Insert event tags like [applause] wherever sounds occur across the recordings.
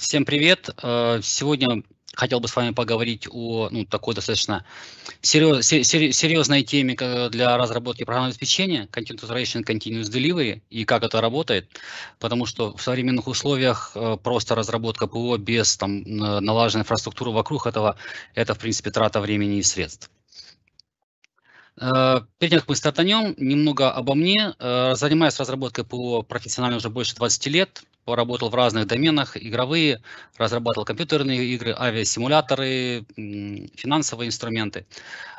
Всем привет. Э, сегодня хотел бы с вами поговорить о ну, такой достаточно серьезной теме для разработки программного обеспечения Content Iteration, Continuous Delivery и как это работает, потому что в современных условиях э, просто разработка ПО без там, налаженной инфраструктуры вокруг этого, это в принципе трата времени и средств. Э, перед тем, как мы стартанем, немного обо мне. Занимаюсь разработкой ПО профессионально уже больше 20 лет поработал в разных доменах, игровые, разрабатывал компьютерные игры, авиасимуляторы, финансовые инструменты.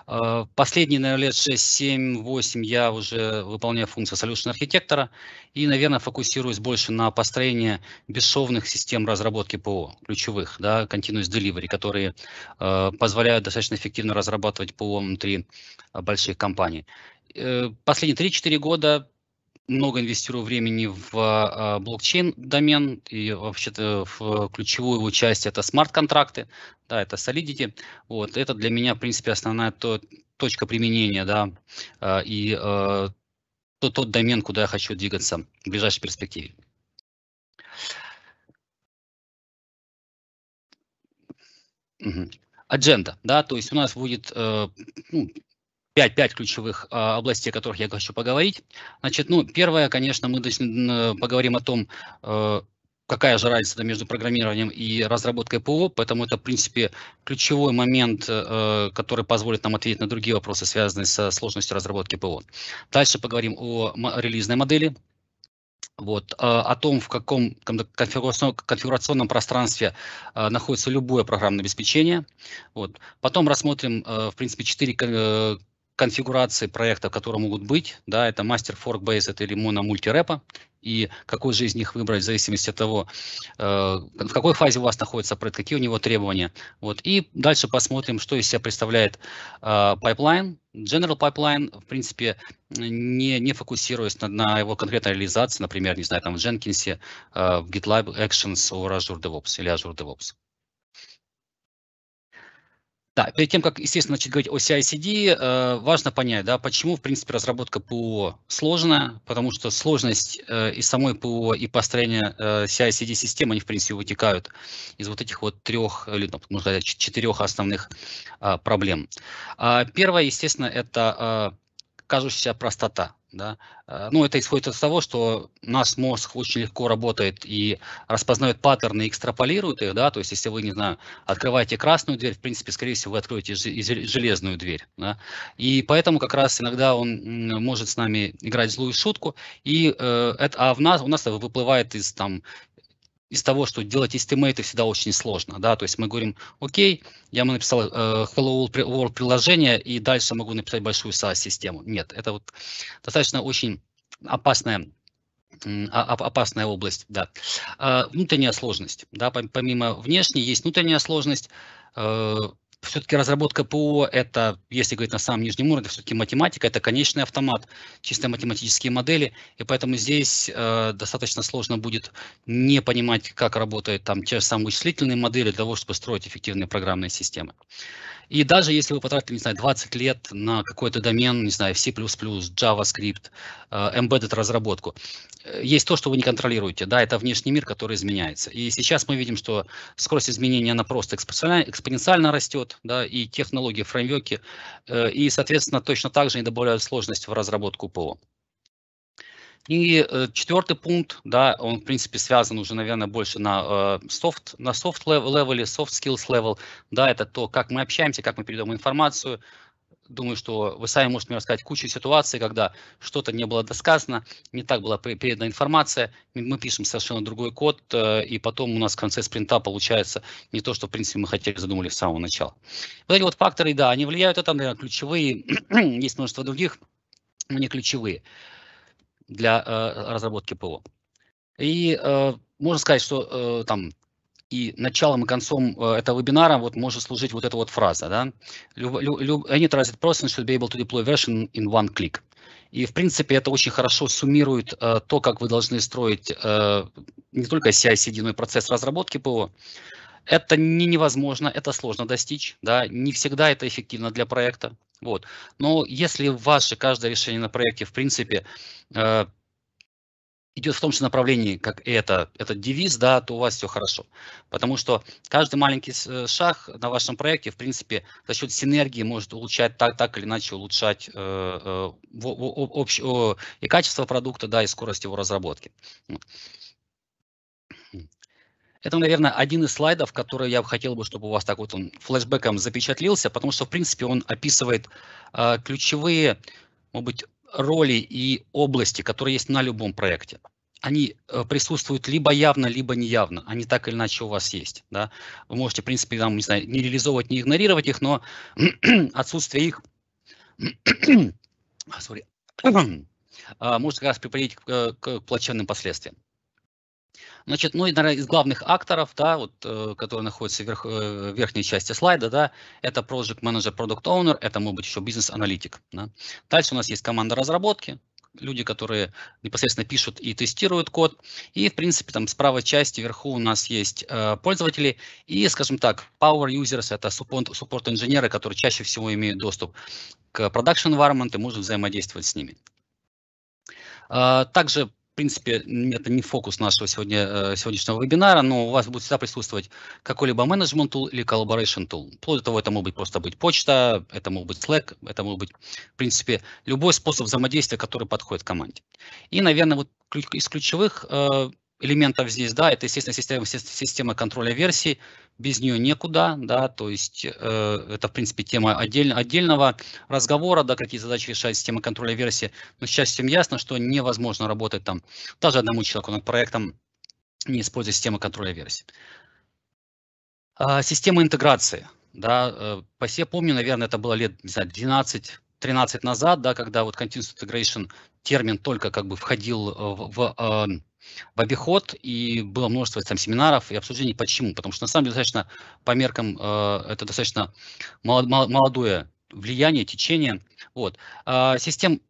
Э, последние, наверное, лет 6-7-8 я уже выполняю функцию solution архитектора и, наверное, фокусируюсь больше на построении бесшовных систем разработки ПО, ключевых, да, continuous delivery, которые э, позволяют достаточно эффективно разрабатывать ПО внутри больших компаний. Э, последние 3-4 года много инвестирую времени в а, блокчейн-домен, и вообще-то в ключевую его часть это смарт-контракты, да, это Solidity. Вот, это для меня, в принципе, основная то, точка применения, да, а, и а, то, тот домен, куда я хочу двигаться в ближайшей перспективе. Угу адженда, да, то есть у нас будет э, ну, пять, пять ключевых э, областей, о которых я хочу поговорить. Значит, ну, первое, конечно, мы начнем, поговорим о том, э, какая же разница между программированием и разработкой ПО, поэтому это, в принципе, ключевой момент, э, который позволит нам ответить на другие вопросы, связанные со сложностью разработки ПО. Дальше поговорим о релизной модели, вот, а, о том, в каком конфигурационном пространстве а, находится любое программное обеспечение. Вот. Потом рассмотрим, э, в принципе, четыре э, конфигурации проектов, которые могут быть. Да, это мастер fork это или моно мультирепа. И какой же из них выбрать в зависимости от того, э, в какой фазе у вас находится проект, какие у него требования. Вот. И дальше посмотрим, что из себя представляет пайплайн. Э, General Pipeline, в принципе, не, не фокусируясь на, на его конкретной реализации, например, не знаю, там в Jenkins, э, в GitLab Actions у Azure DevOps или Azure DevOps. Да, перед тем, как, естественно, начать говорить о CICD, э, важно понять, да, почему, в принципе, разработка ПО сложная, потому что сложность э, и самой ПО, и построения э, CICD-систем, они, в принципе, вытекают из вот этих вот трех, или, ну, можно сказать, четырех основных э, проблем. А первое, естественно, это а, кажущаяся простота. Да? Э, ну, это исходит от того, что наш мозг очень легко работает и распознает паттерны и экстраполирует их, да, то есть если вы, не знаю, открываете красную дверь, в принципе, скорее всего, вы откроете железную дверь, да? и поэтому как раз иногда он может с нами играть злую шутку, и, э, это, а в нас, у нас это выплывает из там из того, что делать эстимейты всегда очень сложно, да, то есть мы говорим, окей, я ему написал э, Hello World приложение, и дальше могу написать большую SaaS-систему. Нет, это вот достаточно очень опасная опасная область, да. А, внутренняя сложность, да, помимо внешней есть внутренняя сложность, э, все-таки разработка ПО – это, если говорить на самом нижнем уровне, все-таки математика, это конечный автомат, чисто математические модели, и поэтому здесь э, достаточно сложно будет не понимать, как работают там те же самые вычислительные модели для того, чтобы строить эффективные программные системы. И даже если вы потратили, не знаю, 20 лет на какой-то домен, не знаю, в C++, JavaScript, э, embedded разработку, э, есть то, что вы не контролируете, да, это внешний мир, который изменяется. И сейчас мы видим, что скорость изменения, она просто экспоненциально, экспоненциально растет, да, и технологии, фреймверки, э, и, соответственно, точно так же они добавляют сложность в разработку ПО. И э, четвертый пункт, да, он, в принципе, связан уже, наверное, больше на э, soft, на soft level, soft skills level, да, это то, как мы общаемся, как мы передаем информацию, думаю, что вы сами можете мне рассказать кучу ситуаций, когда что-то не было досказано, не так была передана информация, мы пишем совершенно другой код, э, и потом у нас в конце спринта получается не то, что, в принципе, мы хотели, задумали с самого начала. Вот эти вот факторы, да, они влияют, это, наверное, ключевые, [clears throat] есть множество других, но не ключевые для э, разработки ПО. И э, можно сказать, что э, там и началом и концом этого вебинара вот может служить вот эта вот фраза, да. Any trusted person should be able to deploy version in one click. И, в принципе, это очень хорошо суммирует э, то, как вы должны строить э, не только CI-CD, но и процесс разработки ПО. Это не невозможно, это сложно достичь, да, не всегда это эффективно для проекта. Вот. Но если ваше каждое решение на проекте, в принципе, э, идет в том же направлении, как и это, этот девиз, да, то у вас все хорошо. Потому что каждый маленький э, шаг на вашем проекте, в принципе, за счет синергии может улучшать так, так или иначе улучшать э, э, в, в, общ, э, и качество продукта, да, и скорость его разработки. Это, наверное, один из слайдов, который я хотел бы, чтобы у вас так вот он флешбеком запечатлился, потому что, в принципе, он описывает э, ключевые, может быть, роли и области, которые есть на любом проекте. Они э, присутствуют либо явно, либо неявно. Они так или иначе у вас есть. Да? Вы можете, в принципе, там, не знаю, не реализовывать, не игнорировать их, но [clears throat] отсутствие их [clears throat] а, sorry, [clears throat] а, может как раз приводить к, к, к плачевным последствиям. Значит, ну и, наверное, из главных акторов, да, вот, э, которые находятся в, э, в верхней части слайда, да, это Project Manager, Product Owner, это может быть еще бизнес-аналитик. Да. Дальше у нас есть команда разработки, люди, которые непосредственно пишут и тестируют код. И, в принципе, там с правой части вверху у нас есть э, пользователи и, скажем так, power users, это суппорт-инженеры, которые чаще всего имеют доступ к production environment и могут взаимодействовать с ними. А, также принципе, это не фокус нашего сегодня, э, сегодняшнего вебинара, но у вас будет всегда присутствовать какой-либо менеджмент тул или collaboration тул Вплоть до того, это может быть просто быть почта, это может быть Slack, это может быть, в принципе, любой способ взаимодействия, который подходит команде. И, наверное, вот из ключевых э, элементов здесь, да, это, естественно, система, система контроля версий, без нее некуда, да, то есть э, это, в принципе, тема отдельно, отдельного разговора, да, какие задачи решает система контроля версии, но сейчас всем ясно, что невозможно работать там даже одному человеку над проектом, не используя систему контроля версий. Э, система интеграции, да, э, по себе помню, наверное, это было лет, не знаю, 12, 13 назад, да, когда вот Continuous Integration термин только как бы входил э, в, в, в э, в обиход, и было множество там семинаров и обсуждений, почему. Потому что на самом деле достаточно, по меркам, э, это достаточно молодое влияние, течение. Вот. А, систем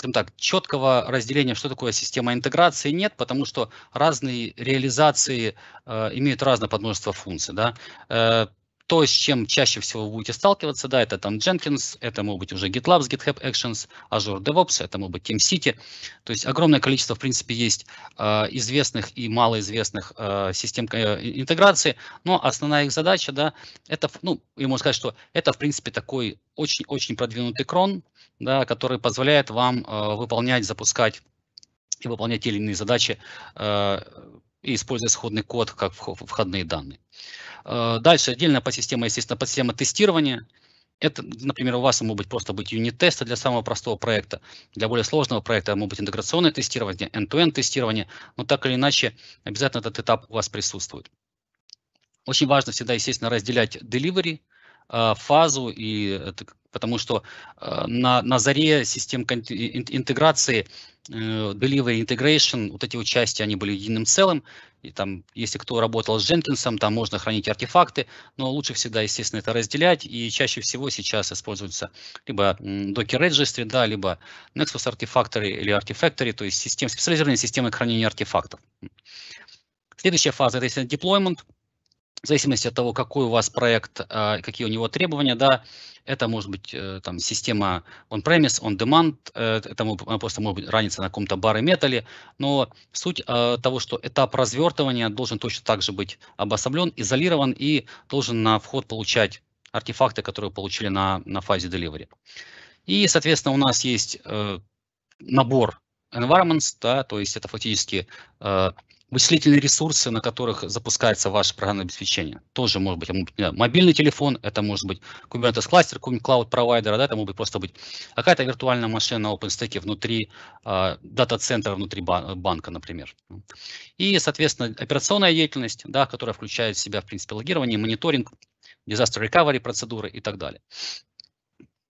скажем так, четкого разделения, что такое система интеграции, нет, потому что разные реализации э, имеют разное подмножество функций. Да? Э, то, с чем чаще всего вы будете сталкиваться, да, это там Jenkins, это может быть уже GitLab с GitHub Actions, Azure DevOps, это может быть TeamCity. То есть огромное количество, в принципе, есть э, известных и малоизвестных э, систем э, интеграции, но основная их задача, да, это, ну, и можно сказать, что это, в принципе, такой очень-очень продвинутый крон, да, который позволяет вам э, выполнять, запускать и выполнять те или иные задачи э, и используя исходный код как входные данные. Э, дальше отдельно по системе, естественно, подсистема тестирования. Это, например, у вас могут быть просто быть юнит-тесты для самого простого проекта. Для более сложного проекта могут быть интеграционное тестирование, end-to-end -end тестирование. Но так или иначе, обязательно этот этап у вас присутствует. Очень важно всегда, естественно, разделять delivery – Э, фазу, и это, потому что э, на, на заре систем интеграции Delivery э, Integration, вот эти вот они были единым целым, и там, если кто работал с Дженкинсом, там можно хранить артефакты, но лучше всегда, естественно, это разделять, и чаще всего сейчас используются либо Docker Registry, да, либо Nexus Artifactory или Artifactory, то есть систем, специализированные системы хранения артефактов. Следующая фаза – это, естественно, deployment – в зависимости от того, какой у вас проект, а, какие у него требования, да, это может быть э, там система on-premise, on-demand, э, это просто может быть ранится на каком-то баре металле, но суть а, того, что этап развертывания должен точно так же быть обособлен, изолирован и должен на вход получать артефакты, которые получили на, на фазе delivery. И, соответственно, у нас есть э, набор environments, да, то есть это фактически Вычислительные ресурсы, на которых запускается ваше программное обеспечение, тоже может быть, а быть мобильный телефон, это может быть Kubernetes кластер, какой-нибудь cloud провайдер, да, это может быть просто быть какая-то виртуальная машина на OpenStack внутри э, дата-центра, внутри банка, например. И, соответственно, операционная деятельность, да, которая включает в себя, в принципе, логирование, мониторинг, disaster recovery процедуры и так далее.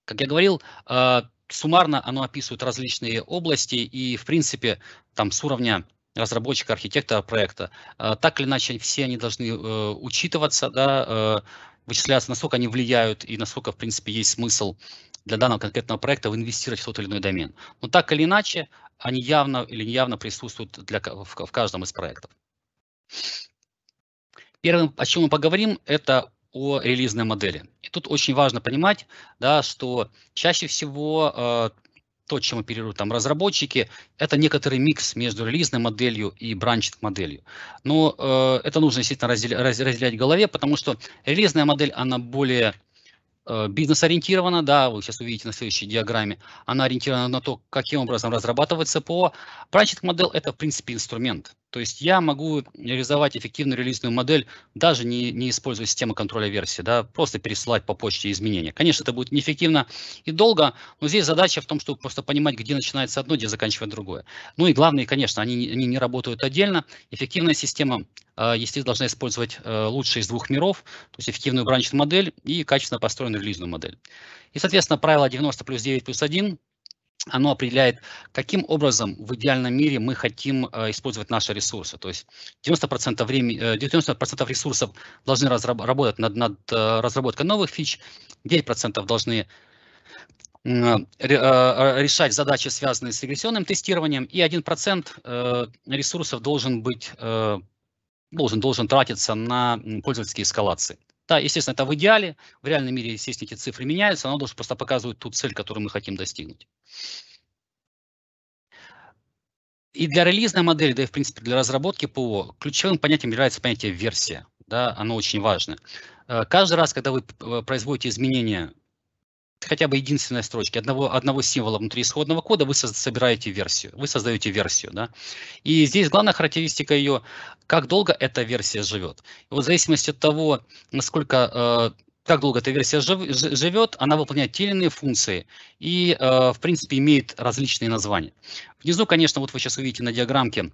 Как я говорил, а, суммарно оно описывает различные области и, в принципе, там с уровня разработчика, архитектора проекта. А, так или иначе, все они должны э, учитываться, да, э, вычисляться, насколько они влияют и насколько, в принципе, есть смысл для данного конкретного проекта инвестировать в тот или иной домен. Но так или иначе, они явно или неявно присутствуют для, в, в каждом из проектов. Первым, о чем мы поговорим, это о релизной модели. И тут очень важно понимать, да, что чаще всего э, то, чем оперируют там разработчики, это некоторый микс между релизной моделью и бранч-моделью. Но э, это нужно, естественно, разделя, разделять в голове, потому что релизная модель, она более э, бизнес-ориентирована, да, вы сейчас увидите на следующей диаграмме, она ориентирована на то, каким образом разрабатывается ПО. А. Бранч-модель – это, в принципе, инструмент. То есть я могу реализовать эффективную релизную модель, даже не, не используя систему контроля версии, да, просто пересылать по почте изменения. Конечно, это будет неэффективно и долго, но здесь задача в том, чтобы просто понимать, где начинается одно, где заканчивается другое. Ну и главное, конечно, они, они не работают отдельно. Эффективная система, э, если должна использовать э, лучшие из двух миров, то есть эффективную бранчную модель и качественно построенную релизную модель. И, соответственно, правило 90 плюс 9 плюс 1 оно определяет, каким образом в идеальном мире мы хотим э, использовать наши ресурсы. То есть 90%, времени, 90 э, ресурсов должны работать над, над э, разработкой новых фич, 9% должны решать задачи, связанные с регрессионным тестированием, и 1% ресурсов должен быть должен, должен тратиться на пользовательские эскалации. Да, естественно, это в идеале. В реальном мире, естественно, эти цифры меняются. Она должна просто показывать ту цель, которую мы хотим достигнуть. И для релизной модели, да и, в принципе, для разработки ПО, ключевым понятием является понятие версия. Да, оно очень важно. Э, каждый раз, когда вы э, производите изменения хотя бы единственной строчки, одного, одного символа внутри исходного кода вы собираете версию, вы создаете версию. Да? И здесь главная характеристика ее, как долго эта версия живет. И вот в зависимости от того, насколько э, как долго эта версия жив, живет, она выполняет те или иные функции и, э, в принципе, имеет различные названия. Внизу, конечно, вот вы сейчас увидите на диаграммке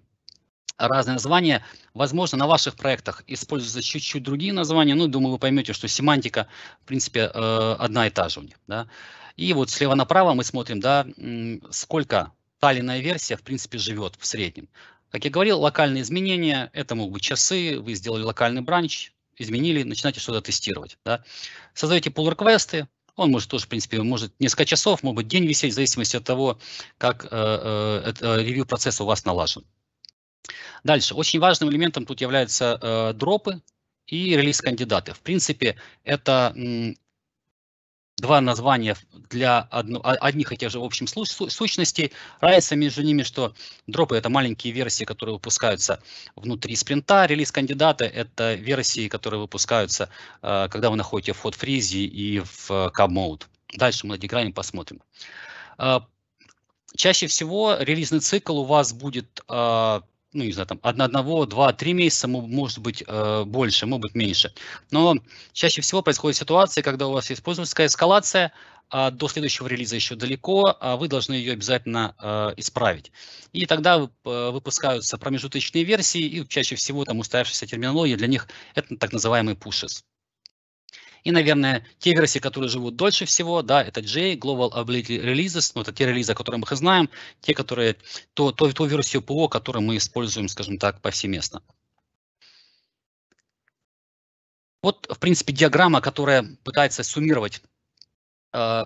разные названия. Возможно, на ваших проектах используются чуть-чуть другие названия, Ну, думаю, вы поймете, что семантика, в принципе, э, одна и та же у них. Да? И вот слева направо мы смотрим, да, сколько та или иная версия, в принципе, живет в среднем. Как я говорил, локальные изменения, это могут быть часы, вы сделали локальный бранч, изменили, начинаете что-то тестировать. Да? Создаете pull-реквесты, он может тоже, в принципе, может несколько часов, может быть день висеть, в зависимости от того, как э, э, э, ревью процесс у вас налажен. Дальше. Очень важным элементом тут являются э, дропы и релиз кандидаты. В принципе, это два названия для одно, одних и тех же в общем су сущностей. Разница между ними, что дропы — это маленькие версии, которые выпускаются внутри спринта. Релиз кандидаты это версии, которые выпускаются, э, когда вы находите в ход фризе и в э, Cab-mode. Дальше мы на диаграмме посмотрим. Э, чаще всего релизный цикл у вас будет э, ну, не знаю, там, от одного, два, три месяца, может быть, э, больше, может быть, меньше. Но чаще всего происходит ситуация, когда у вас есть пользовательская эскалация, а до следующего релиза еще далеко, а вы должны ее обязательно э, исправить. И тогда э, выпускаются промежуточные версии, и чаще всего там устоявшаяся терминология для них это так называемый пушес. И, наверное, те версии, которые живут дольше всего, да, это J, Global Ability Releases, ну, это те релизы, о которых мы их знаем, те, которые, то, то, ту версию ПО, которую мы используем, скажем так, повсеместно. Вот, в принципе, диаграмма, которая пытается суммировать э,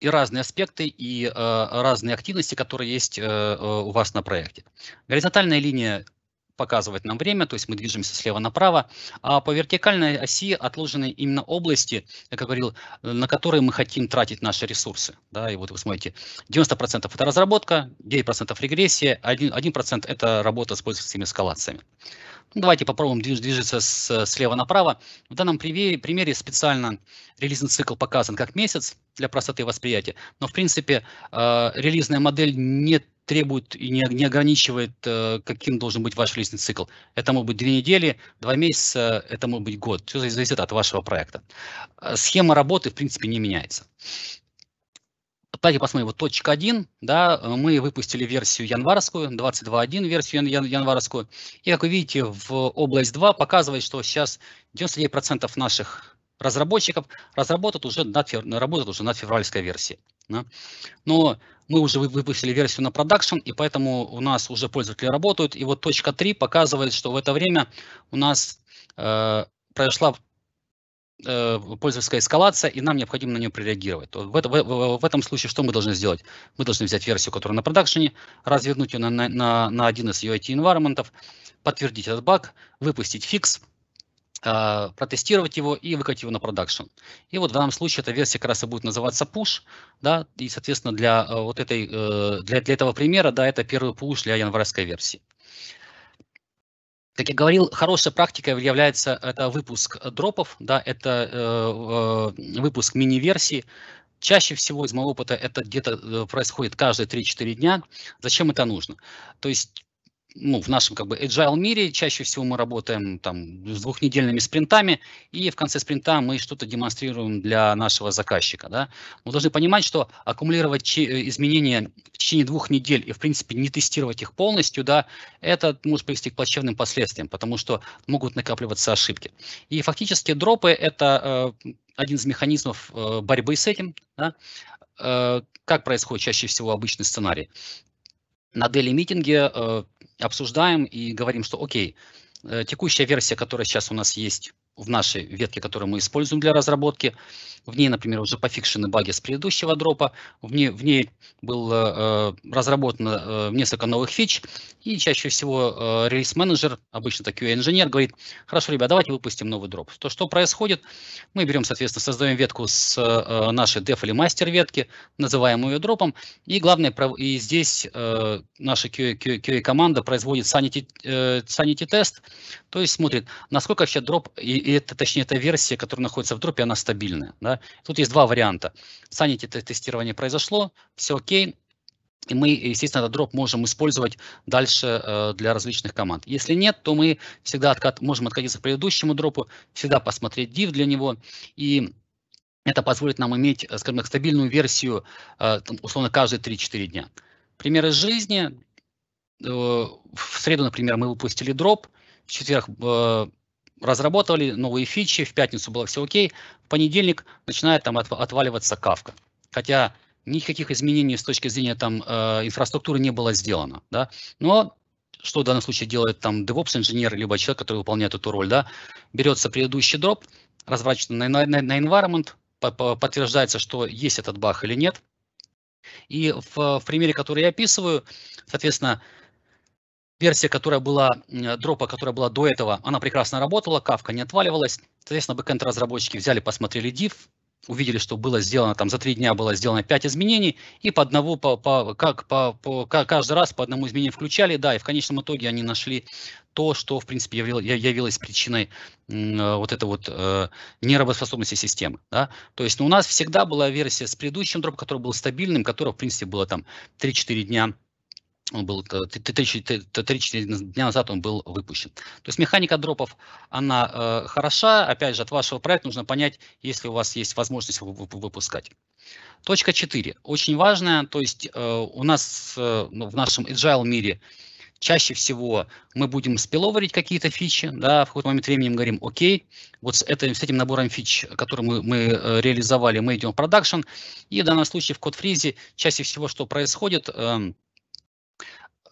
и разные аспекты, и э, разные активности, которые есть э, э у вас на проекте. Горизонтальная линия показывать нам время, то есть мы движемся слева направо. А по вертикальной оси отложены именно области, как я говорил, э, на которые мы хотим тратить наши ресурсы. Да, и вот вы смотрите, 90% это разработка, 9% регрессия, 1%, 1 это работа с пользовательскими эскалациями. Ну, давайте попробуем движ движется с, слева направо. В данном примере, примере специально релизный цикл показан как месяц для простоты восприятия, но в принципе э, релизная модель не требует и не, не ограничивает, э, каким должен быть ваш личный цикл. Это может быть две недели, два месяца, это может быть год. Все зависит от вашего проекта. Э, схема работы, в принципе, не меняется. Давайте посмотрим, вот точка 1, да, э, мы выпустили версию январскую, 22.1 версию ян январскую, и, как вы видите, в область 2 показывает, что сейчас 99% наших разработчиков разработают уже над, работают уже над февральской версией. Да? Но мы уже выпустили версию на продакшн, и поэтому у нас уже пользователи работают. И вот точка 3 показывает, что в это время у нас э, произошла э, пользовательская эскалация, и нам необходимо на нее прореагировать. То в, это, в, в этом случае что мы должны сделать? Мы должны взять версию, которая на продакшене, развернуть ее на, на, на один из ее IT-энвайроментов, подтвердить этот баг, выпустить фикс, а, протестировать его и выкатить его на продакшн. И вот в данном случае эта версия как раз и будет называться push, да, и, соответственно, для э, вот этой, э, для, для этого примера, да, это первый push для январской версии. Как я говорил, хорошей практикой является это выпуск дропов, да, это э, э выпуск мини-версии, Чаще всего из моего опыта это где-то происходит каждые 3-4 дня. Зачем это нужно? То есть ну, в нашем как бы agile мире чаще всего мы работаем там с двухнедельными спринтами, и в конце спринта мы что-то демонстрируем для нашего заказчика. Да? Мы должны понимать, что аккумулировать э, изменения в течение двух недель и, в принципе, не тестировать их полностью, да, это может привести к плачевным последствиям, потому что могут накапливаться ошибки. И фактически дропы – это э, один из механизмов э, борьбы с этим. Да? как происходит чаще всего обычный сценарий? На дели-митинге обсуждаем и говорим, что окей, э, текущая версия, которая сейчас у нас есть в нашей ветке, которую мы используем для разработки, в ней, например, уже пофикшены баги с предыдущего дропа, в ней, в ней было э, разработано э, несколько новых фич, и чаще всего э, релиз-менеджер, обычно такой инженер говорит, хорошо, ребята, давайте выпустим новый дроп. То, что происходит, мы берем, соответственно, создаем ветку с э, нашей деф или мастер ветки, называем ее дропом, и главное, и здесь э, наша QA-команда QA, производит sanity, э, sanity тест, то есть смотрит, насколько вообще дроп, и, и это, точнее, эта версия, которая находится в дропе, она стабильная, да, тут есть два варианта. Санити тестирование произошло, все окей, и мы, естественно, этот дроп можем использовать дальше э, для различных команд. Если нет, то мы всегда откат, можем откатиться к предыдущему дропу, всегда посмотреть div для него, и это позволит нам иметь, э, скажем так, стабильную версию, э, там, условно, каждые 3-4 дня. Примеры жизни. Э, в среду, например, мы выпустили дроп, в четверг э, разработали новые фичи, в пятницу было все окей, в понедельник начинает там отваливаться кавка. Хотя никаких изменений с точки зрения там э, инфраструктуры не было сделано, да. Но что в данном случае делает там DevOps инженер, либо человек, который выполняет эту роль, да, берется предыдущий дроп, разворачивается на, на, на environment, по, по, подтверждается, что есть этот баг или нет. И в, в примере, который я описываю, соответственно, версия, которая была, э, дропа, которая была до этого, она прекрасно работала, кавка не отваливалась. Соответственно, бэкэнд-разработчики взяли, посмотрели div, увидели, что было сделано, там за три дня было сделано 5 изменений, и по одному, по, по, как, по, по, как каждый раз по одному изменению включали, да, и в конечном итоге они нашли то, что, в принципе, явилось причиной э, вот этой вот э, неработоспособности системы. Да? То есть ну, у нас всегда была версия с предыдущим дроп, который был стабильным, который, в принципе, было там 3-4 дня он был 3-4 э, дня назад он был выпущен. То есть механика дропов, она э, хороша. Опять же, от вашего проекта нужно понять, если у вас есть возможность его выпускать. Точка 4. Очень важная. То есть э, у нас э, ну, в нашем agile мире чаще всего мы будем спиловерить какие-то фичи, да, в какой-то момент времени мы говорим, окей, вот с, это, с этим набором фич, который мы, мы э, реализовали, мы идем в продакшн, и в данном случае в код-фризе чаще всего что происходит, э,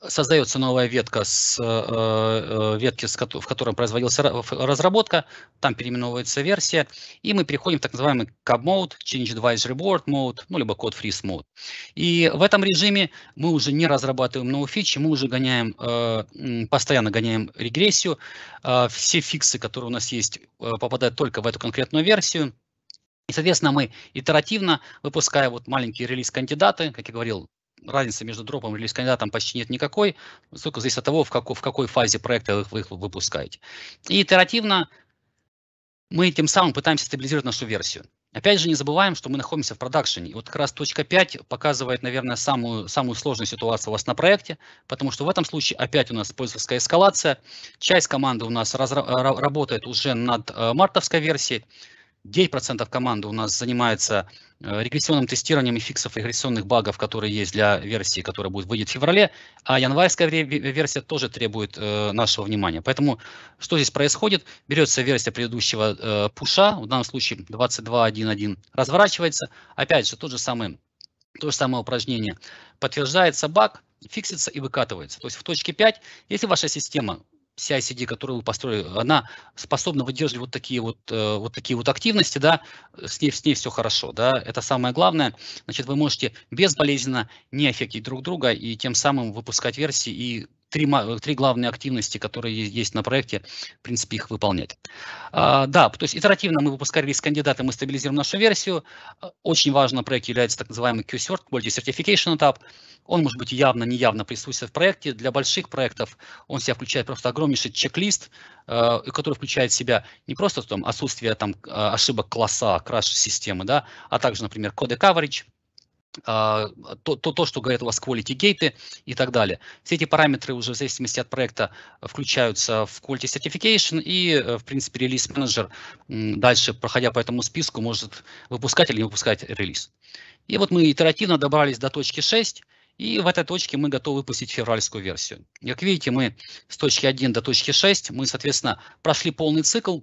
создается новая ветка с э, э, ветки, в котором производилась разработка, там переименовывается версия, и мы переходим в так называемый CAB mode, Change Advisory Board mode, ну, либо Code Freeze mode. И в этом режиме мы уже не разрабатываем новые фичи, мы уже гоняем, э, постоянно гоняем регрессию, все фиксы, которые у нас есть, попадают только в эту конкретную версию, и, соответственно, мы итеративно, выпуская вот маленькие релиз-кандидаты, как я говорил, разницы между дропом и релиз-кандидатом почти нет никакой, только зависит от того, в, какой в какой фазе проекта вы их выпускаете. И итеративно мы тем самым пытаемся стабилизировать нашу версию. Опять же, не забываем, что мы находимся в продакшене. вот как раз точка 5 показывает, наверное, самую, самую сложную ситуацию у вас на проекте, потому что в этом случае опять у нас пользовательская эскалация. Часть команды у нас работает уже над э, мартовской версией, 9% команды у нас занимается э, регрессионным тестированием и фиксов регрессионных багов, которые есть для версии, которая будет выйдет в феврале, а январская версия тоже требует э, нашего внимания. Поэтому что здесь происходит? Берется версия предыдущего э, пуша, в данном случае 22.1.1, разворачивается. Опять же, тот же самый то же самое упражнение. Подтверждается баг, фиксится и выкатывается. То есть в точке 5, если ваша система CICD, которую мы построили, она способна выдерживать вот такие вот, э, вот такие вот активности, да, э, с ней, с ней все хорошо, да, это самое главное. Значит, вы можете безболезненно не аффектить друг друга и тем самым выпускать версии и три, три главные активности, которые есть на проекте, в принципе, их выполнять. А, да, то есть итеративно мы выпускали риск кандидата, мы стабилизируем нашу версию. А, очень важно проект является так называемый Q-Cert, Quality Certification этап. Он может быть явно, неявно присутствует в проекте. Для больших проектов он себя включает просто огромнейший чек-лист, э, который включает в себя не просто там, отсутствие там, а, ошибок класса, краш системы, да, а также, например, коды coverage, а, то, то, то, что говорят у вас quality гейты и так далее. Все эти параметры уже в зависимости от проекта включаются в quality certification и, э, в принципе, релиз менеджер дальше, проходя по этому списку, может выпускать или не выпускать релиз. И вот мы итеративно добрались до точки 6, и в этой точке мы готовы выпустить февральскую версию. Как видите, мы с точки 1 до точки 6, мы, соответственно, прошли полный цикл,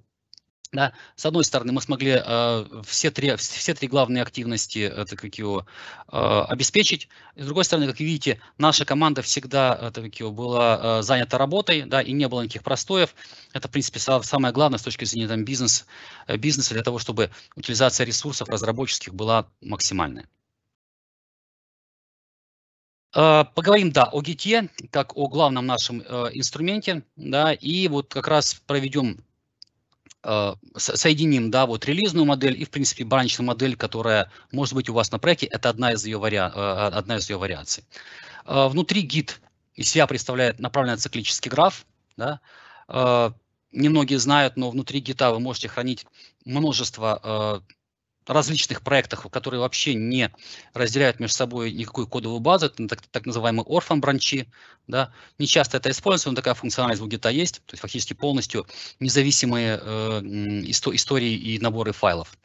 да, с одной стороны, мы смогли э, все, три, все три главные активности это как его, э, обеспечить. И с другой стороны, как видите, наша команда всегда это как его, была э, занята работой, да, и не было никаких простоев. Это, в принципе, самое главное с точки зрения там, бизнес, э, бизнеса для того, чтобы утилизация ресурсов разработческих была максимальная. Э, поговорим, да, о ГИТе, как о главном нашем э, инструменте, да, и вот как раз проведем а, соединим, да, вот релизную модель и, в принципе, бранчную модель, которая может быть у вас на проекте, это одна из ее, вариа а, а, одна из ее вариаций. Внутри гид из себя представляет направленный циклический граф, да, немногие знают, но внутри гита вы можете хранить множество различных проектах, которые вообще не разделяют между собой никакой кодовой базы, так, так называемые orphan бранчи. Да. Не часто это используется, но такая функциональность в Git есть, то есть фактически полностью независимые э, истории и наборы файлов.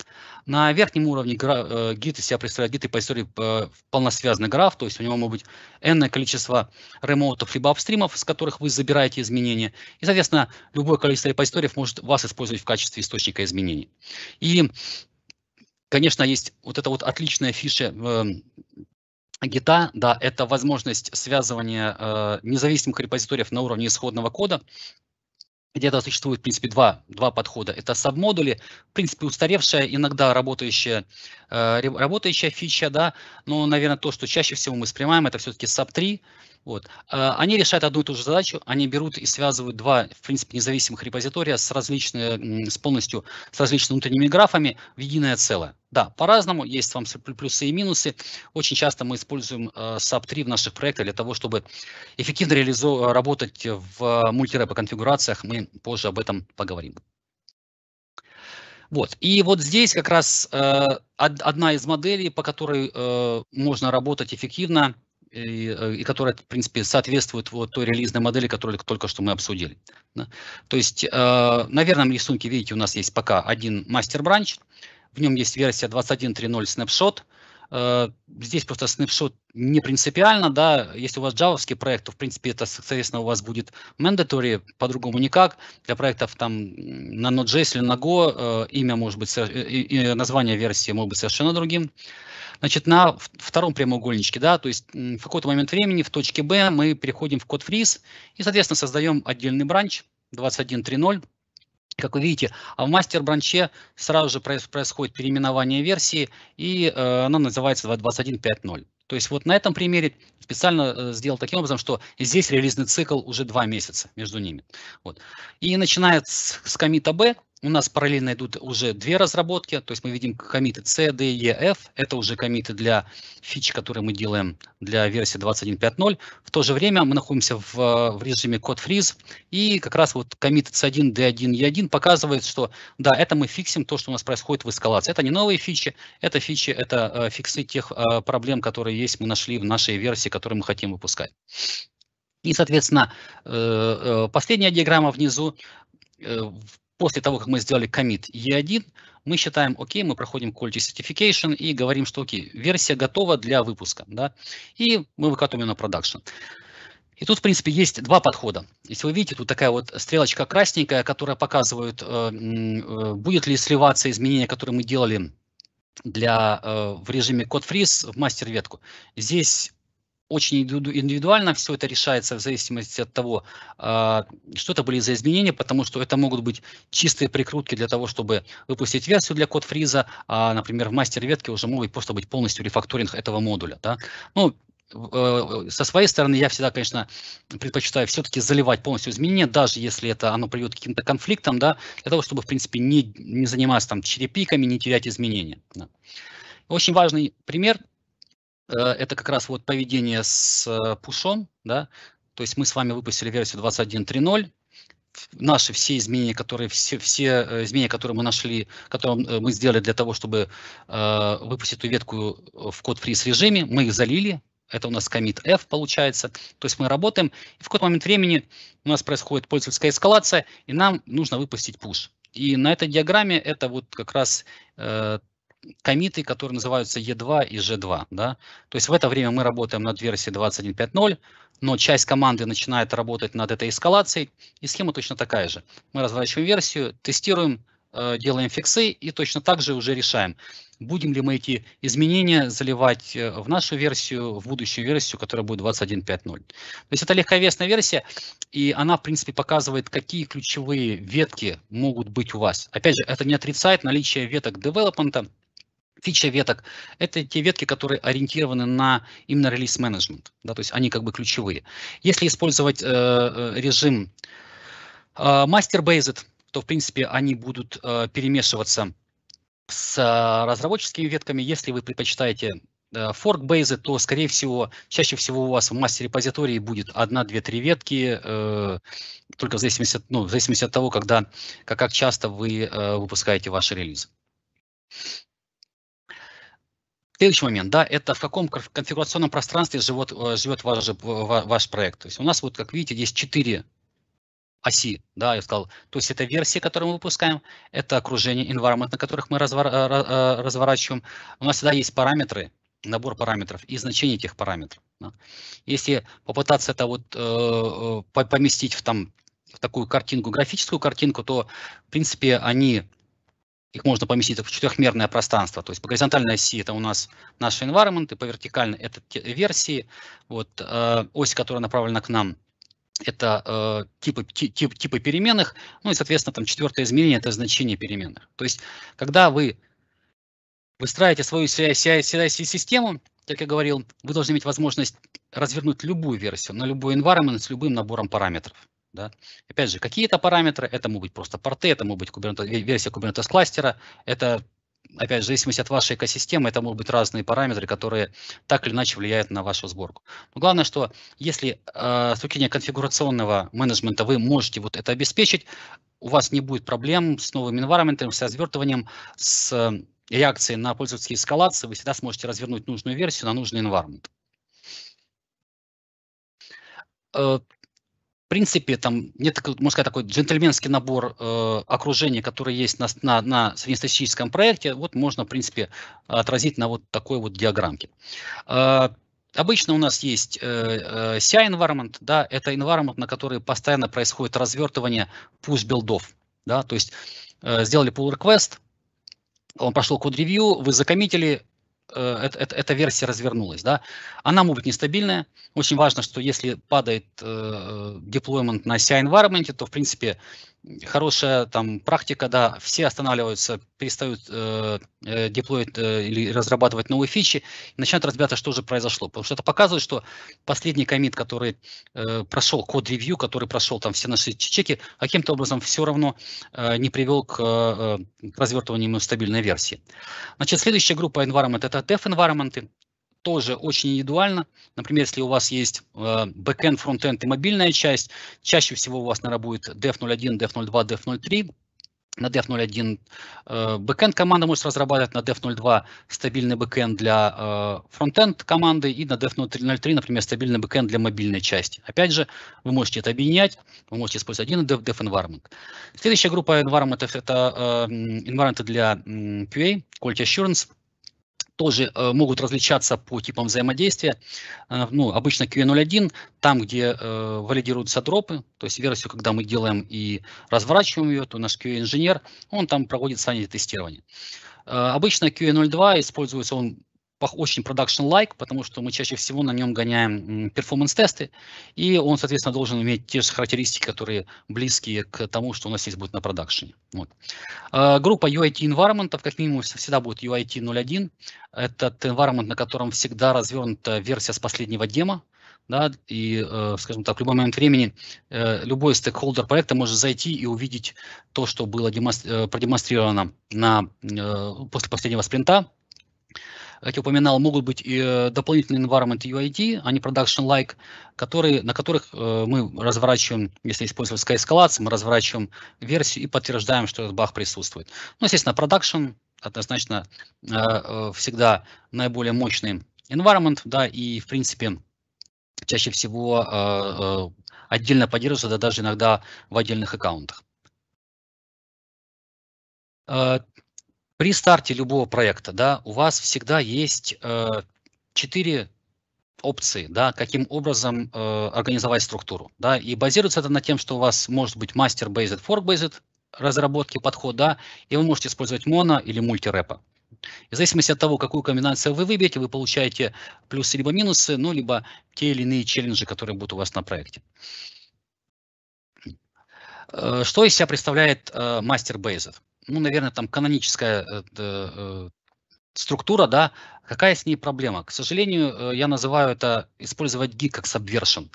На верхнем уровне гра, э, Git из себя представляет Git по истории э, полносвязанный граф, то есть у него может быть n э, количество ремоутов либо апстримов, с которых вы забираете изменения, и, соответственно, любое количество репозиториев может вас использовать в качестве источника изменений. И Конечно, есть вот эта вот отличная фиша эм, Гита, да, это возможность связывания э, независимых репозиториев на уровне исходного кода. Где-то существует, в принципе, два, два подхода. Это сабмодули, в принципе, устаревшая, иногда работающая, э, работающая фича, да, но, наверное, то, что чаще всего мы воспринимаем, это все-таки sub 3. Вот. Э, они решают одну и ту же задачу, они берут и связывают два, в принципе, независимых репозитория с, различной, с полностью, с различными внутренними графами в единое целое. Да, по-разному, есть вам плюсы и минусы. Очень часто мы используем э, SAP 3 в наших проектах для того, чтобы эффективно реализовать, работать в мультирэпо конфигурациях. Мы позже об этом поговорим. Вот. И вот здесь как раз э, одна из моделей, по которой э, можно работать эффективно и, э, и которая, в принципе, соответствует вот той релизной модели, которую только что мы обсудили. Да? То есть э, на верном рисунке, видите, у нас есть пока один мастер-бранч, в нем есть версия 21.3.0 snapshot. Э, здесь просто snapshot не принципиально, да, если у вас джавовский проект, то, в принципе, это, соответственно, у вас будет mandatory, по-другому никак. Для проектов там на Node.js или на Go э, имя может быть, название версии может быть совершенно другим. Значит, на втором прямоугольничке, да, то есть в какой-то момент времени в точке B мы переходим в код фриз и, соответственно, создаем отдельный бранч 21.3.0, как вы видите, а в мастер-бранче сразу же происходит переименование версии, и э, она называется 21.5.0. То есть вот на этом примере специально э, сделал таким образом, что здесь релизный цикл уже два месяца между ними. Вот. И начиная с, с комита B, у нас параллельно идут уже две разработки, то есть мы видим комиты C, D, E, F. Это уже комиты для фич, которые мы делаем для версии 21.5.0. В то же время мы находимся в, в режиме код фриз, и как раз вот комит C1, D1, E1 показывает, что да, это мы фиксим то, что у нас происходит в эскалации. Это не новые фичи, это фичи, это э, фиксы тех э, проблем, которые есть, мы нашли в нашей версии, которые мы хотим выпускать. И, соответственно, э, э последняя диаграмма внизу э, после того, как мы сделали commit E1, мы считаем, окей, мы проходим quality certification и говорим, что окей, версия готова для выпуска, да, и мы выкатываем ее на продакшн. И тут, в принципе, есть два подхода. Если вы видите, тут такая вот стрелочка красненькая, которая показывает, э, э, будет ли сливаться изменения, которые мы делали для, э, в режиме код фриз в мастер-ветку. Здесь очень индивидуально все это решается в зависимости от того, а, что это были за изменения, потому что это могут быть чистые прикрутки для того, чтобы выпустить версию для код фриза, а, например, в мастер-ветке уже может просто быть полностью рефакторинг этого модуля. Да? Ну, э, э, со своей стороны я всегда, конечно, предпочитаю все-таки заливать полностью изменения, даже если это оно приведет к каким-то конфликтам, да, для того, чтобы, в принципе, не, не заниматься там черепиками, не терять изменения. Да. Очень важный пример – Э, это как раз вот поведение с э, пушом, да, то есть мы с вами выпустили версию 21.3.0, наши все изменения, которые все, все э, изменения, которые мы нашли, которые мы сделали для того, чтобы э, выпустить эту ветку в код фриз режиме, мы их залили. Это у нас комит F получается. То есть мы работаем, и в какой-то момент времени у нас происходит пользовательская эскалация, и нам нужно выпустить push. И на этой диаграмме это вот как раз э, комиты, которые называются E2 и G2. Да? То есть в это время мы работаем над версией 21.5.0, но часть команды начинает работать над этой эскалацией, и схема точно такая же. Мы разворачиваем версию, тестируем, э, делаем фиксы и точно так же уже решаем, будем ли мы эти изменения заливать э, в нашу версию, в будущую версию, которая будет 21.5.0. То есть это легковесная версия, и она, в принципе, показывает, какие ключевые ветки могут быть у вас. Опять же, это не отрицает наличие веток девелопмента, Фича веток – это те ветки, которые ориентированы на именно релиз-менеджмент, да, то есть они как бы ключевые. Если использовать э, э режим мастер-бейзед, э, то, в принципе, они будут э, перемешиваться с э, разработческими ветками. Если вы предпочитаете э, fork бейзы, то, скорее всего, чаще всего у вас в мастер-репозитории будет одна, две, три ветки, э, только в зависимости, от, ну, в зависимости от того, когда, как, как часто вы э, выпускаете ваши релизы. Следующий момент, да, это в каком конфигурационном пространстве живет, э, живет ваш, ваш проект. То есть у нас, вот, как видите, есть четыре оси, да, я сказал. То есть это версии, которые мы выпускаем, это окружение, environment, на которых мы развор, э, э, разворачиваем. У нас всегда есть параметры, набор параметров и значение этих параметров. Да. Если попытаться это вот э, поместить в, там, в такую картинку, графическую картинку, то, в принципе, они их можно поместить в четырехмерное пространство. То есть по горизонтальной оси это у нас наши environment, и по вертикальной это версии. Вот э, ось, которая направлена к нам, это э, типы, тип, типы переменных. Ну и, соответственно, там четвертое измерение это значение переменных. То есть когда вы выстраиваете свою CI-систему, как я говорил, вы должны иметь возможность развернуть любую версию на любой environment с любым набором параметров. Да? Опять же, какие-то параметры, это могут быть просто порты, это могут быть Kubernetes, э, версия Kubernetes кластера, это, опять же, в зависимости от вашей экосистемы, это могут быть разные параметры, которые так или иначе влияют на вашу сборку. Но главное, что если э, с точки конфигурационного менеджмента вы можете вот это обеспечить, у вас не будет проблем с новым environment, с развертыванием, с э, реакцией на пользовательские эскалации, вы всегда сможете развернуть нужную версию на нужный environment. Э, в принципе, там нет, можно сказать, такой джентльменский набор э, окружения, который есть на, на, на среднестатистическом проекте, вот можно, в принципе, отразить на вот такой вот диаграмке. Э, обычно у нас есть э, э, CI-environment, да, это environment, на который постоянно происходит развертывание push-билдов, да, то есть э, сделали pull-request, он пошел код-ревью, вы закоммитили, это, это, эта версия развернулась, да, она может быть нестабильная. Очень важно, что если падает э, деплоймент э, на CI environment, то, в принципе, хорошая там практика, да, все останавливаются, перестают э, э деплоить э, или разрабатывать новые фичи, начинают разбираться, что же произошло. Потому что это показывает, что последний комит, который э, прошел код-ревью, который прошел там все наши чеки, каким-то образом все равно э, не привел к, э, к развертыванию стабильной версии. Значит, следующая группа environment – это dev-environment тоже очень индивидуально. Например, если у вас есть backend, э, frontend и мобильная часть, чаще всего у вас, наверное, будет Dev 01, Dev 02, Dev 03. На Dev 01 backend э, команда может разрабатывать, на Dev 02 стабильный backend для frontend э, команды и на Dev 03, например, стабильный backend для мобильной части. Опять же, вы можете это объединять, вы можете использовать один Dev, Dev Environment. Следующая группа environment это, это environment для QA, Quality Assurance тоже э, могут различаться по типам взаимодействия. Э, ну, обычно qe 01 там, где э, валидируются дропы, то есть версию, когда мы делаем и разворачиваем ее, то наш QE инженер он там проводит сами тестирование. обычно qe 02 используется он очень продакшн-лайк, потому что мы чаще всего на нем гоняем перформанс-тесты, и он, соответственно, должен иметь те же характеристики, которые близкие к тому, что у нас есть будет на продакшене. Вот. А, группа UIT environment, как минимум, всегда будет UIT 0.1. Этот environment, на котором всегда развернута версия с последнего демо, да, и, э, скажем так, в любой момент времени э, любой стейкхолдер проекта может зайти и увидеть то, что было э, продемонстрировано на, после последнего спринта, как я упоминал, могут быть и э, дополнительные environment UID, а не production-like, которые, на которых э, мы разворачиваем, если использовать эскалация, мы разворачиваем версию и подтверждаем, что этот баг присутствует. Ну, естественно, production однозначно э, всегда наиболее мощный environment, да, и, в принципе, чаще всего отдельно поддерживаются, да даже иногда в отдельных аккаунтах. При старте любого проекта да, у вас всегда есть э, опции, да, каким образом э, организовать структуру. Да, и базируется это на тем, что у вас может быть мастер-based, форк based разработки, подхода, и вы можете использовать моно или мультирэпа. И в зависимости от того, какую комбинацию вы выберете, вы получаете плюсы либо минусы, ну, либо те или иные челленджи, которые будут у вас на проекте. Э, что из себя представляет э, мастер Based? ну, наверное, там каноническая э, э, структура, да, какая с ней проблема? К сожалению, э, я называю это использовать гид как subversion.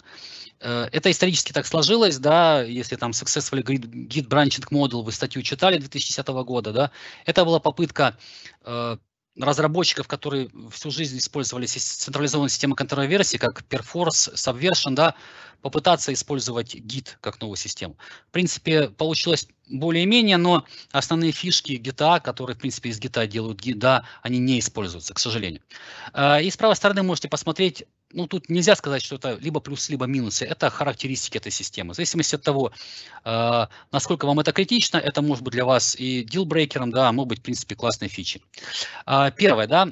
Э, это исторически так сложилось, да, если там Successful Git Branching Model вы статью читали 2010 года, да, это была попытка э, разработчиков, которые всю жизнь использовали централизованную систему контроля версий, как Perforce, Subversion, да, попытаться использовать Git как новую систему. В принципе, получилось более-менее, но основные фишки GitA, которые, в принципе, из GitA делают Git, да, они не используются, к сожалению. Э, и с правой стороны можете посмотреть ну, тут нельзя сказать, что это либо плюс, либо минусы. Это характеристики этой системы. В зависимости от того, э, насколько вам это критично, это может быть для вас и дилбрейкером, да, а может быть, в принципе, классной фичи. Э, а, первое, да,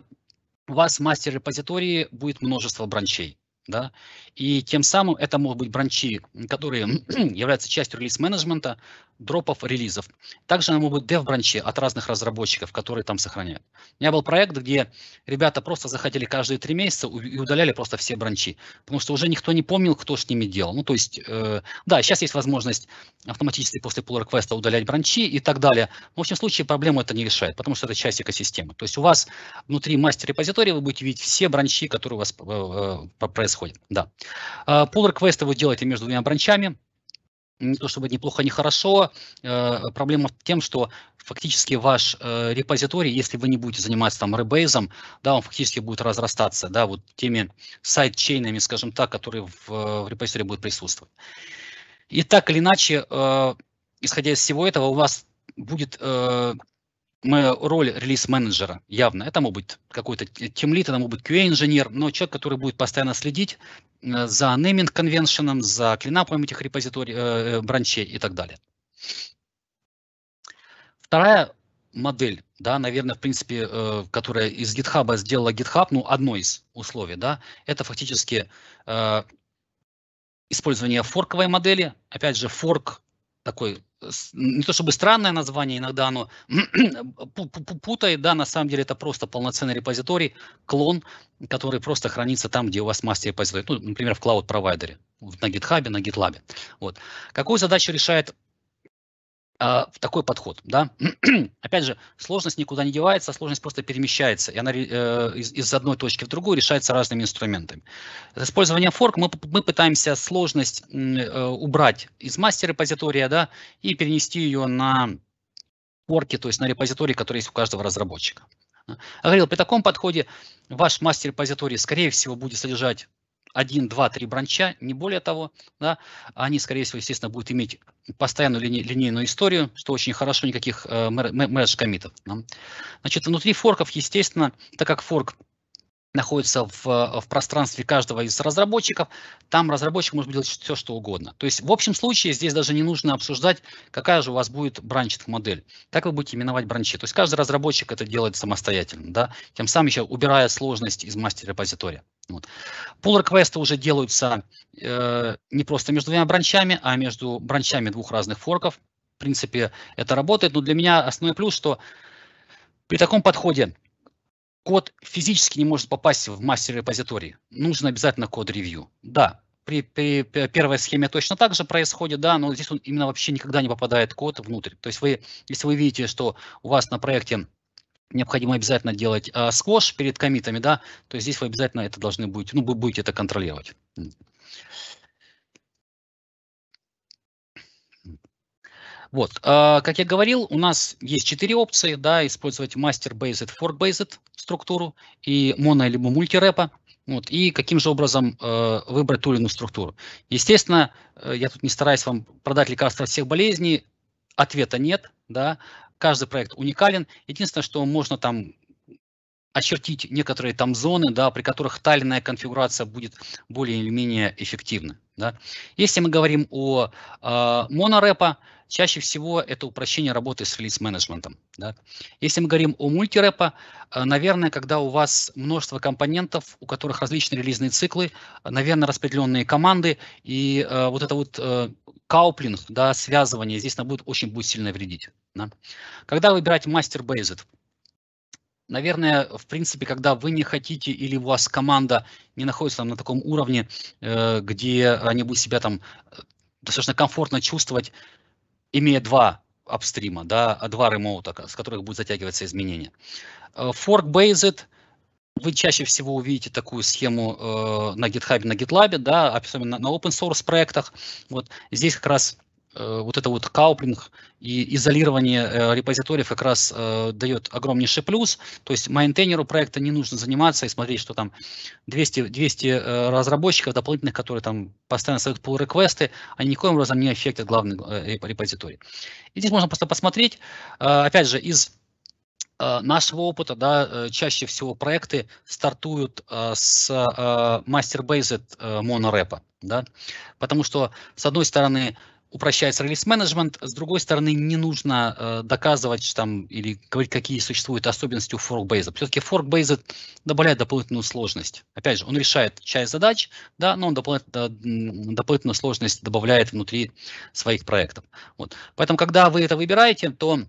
у вас в мастер-репозитории будет множество бранчей. Да? И тем самым это могут быть бранчи, которые [clears throat] являются частью релиз-менеджмента, дропов релизов. Также могут быть дев-бранчи от разных разработчиков, которые там сохраняют. У меня был проект, где ребята просто заходили каждые три месяца и удаляли просто все бранчи, потому что уже никто не помнил, кто с ними делал. Ну, то есть, э, да, сейчас есть возможность автоматически после pull реквеста удалять бранчи и так далее. Но в общем случае проблему это не решает, потому что это часть экосистемы. То есть у вас внутри мастер-репозитория вы будете видеть все бранчи, которые у вас э, э происходят. Да. Э, pull реквесты вы делаете между двумя бранчами, не то чтобы неплохо, а не хорошо э, Проблема в том что фактически ваш э, репозиторий, если вы не будете заниматься там ребейзом, да, он фактически будет разрастаться, да, вот теми сайт-чейнами, скажем так, которые в, в репозитории будут присутствовать. И так или иначе, э, исходя из всего этого, у вас будет роль релиз-менеджера явно. Это может быть какой-то тимлит, это может быть QA-инженер, но человек, который будет постоянно следить э, за нейминг конвеншеном, за клинапом этих репозиторий, э, э, бранчей и так далее. Вторая модель, да, наверное, в принципе, э, которая из GitHub а сделала GitHub, ну, одно из условий, да, это фактически э, использование форковой модели. Опять же, форк такой не то чтобы странное название, иногда оно [clears throat] путает, да, на самом деле это просто полноценный репозиторий, клон, который просто хранится там, где у вас мастер репозиторий, ну, например, в cloud-провайдере, на GitHub, на GitLab. Вот. Какую задачу решает а, в такой подход, да. [clears throat] Опять же, сложность никуда не девается, а сложность просто перемещается, и она э, из, из одной точки в другую решается разными инструментами. С использованием форк мы, мы пытаемся сложность э, убрать из мастера репозитория да, и перенести ее на форки, то есть на репозитории, который есть у каждого разработчика. Я говорил, при таком подходе ваш мастер-репозиторий, скорее всего, будет содержать один, два, три бранча, не более того, да, они, скорее всего, естественно, будут иметь постоянную лини линейную историю, что очень хорошо, никаких э, merge комитов. Да. Значит, внутри форков, естественно, так как форк – находится в, э, в пространстве каждого из разработчиков, там разработчик может делать все, что угодно. То есть в общем случае здесь даже не нужно обсуждать, какая же у вас будет бранчит модель. Так вы будете именовать бранчи. То есть каждый разработчик это делает самостоятельно, да? тем самым еще убирая сложность из мастер-репозитория. Вот. Pull-реквесты уже делаются э, не просто между двумя бранчами, а между бранчами двух разных форков. В принципе, это работает, но для меня основной плюс, что при таком подходе код физически не может попасть в мастер-репозиторий. Нужно обязательно код-ревью. Да, при, при первой схеме точно так же происходит, да, но здесь он именно вообще никогда не попадает код внутрь. То есть вы, если вы видите, что у вас на проекте необходимо обязательно делать э, сквош перед комитами, да, то здесь вы обязательно это должны будете, ну, вы будете это контролировать. Вот, а, как я говорил, у нас есть четыре опции, да, использовать master-based, fork-based структуру и моно- либо мультирепа. Вот, и каким же образом э, выбрать ту или иную структуру. Естественно, э, я тут не стараюсь вам продать лекарства от всех болезней, ответа нет, да, каждый проект уникален. Единственное, что можно там очертить некоторые там зоны, да, при которых та конфигурация будет более или менее эффективна. Да. Если мы говорим о э, монорепо, Чаще всего это упрощение работы с релиз-менеджментом. Да? Если мы говорим о мультирепо, э, наверное, когда у вас множество компонентов, у которых различные релизные циклы, э, наверное, распределенные команды, и э, вот это вот э, кауплинг, да, связывание, здесь нам будет очень будет сильно вредить. Да? Когда выбирать мастер-бейзит? Наверное, в принципе, когда вы не хотите или у вас команда не находится там на таком уровне, э, где они будут себя там э, достаточно комфортно чувствовать, имея два апстрима, да, а два ремоута, с которых будут затягиваться изменения. Э, Fork Based, вы чаще всего увидите такую схему э, на GitHub, на GitLab, да, особенно на open source проектах. Вот здесь как раз Э, вот это вот кауплинг и изолирование э, репозиториев как раз э, дает огромнейший плюс. То есть майнтейнеру проекта не нужно заниматься и смотреть, что там 200, 200 разработчиков дополнительных, которые там постоянно ставят pull реквесты они никоим образом не аффектят главный репозиторий. И здесь можно просто посмотреть, опять же, из нашего опыта, да, чаще всего проекты стартуют с мастер-бейзет монорепа, да, потому что, с одной стороны, упрощается релиз-менеджмент. С другой стороны, не нужно э, доказывать там, или говорить, какие существуют особенности у форкбейза. Все-таки форкбейза добавляет дополнительную сложность. Опять же, он решает часть задач, да, но он дополнит, э, дополнительную сложность добавляет внутри своих проектов. Вот. Поэтому, когда вы это выбираете, то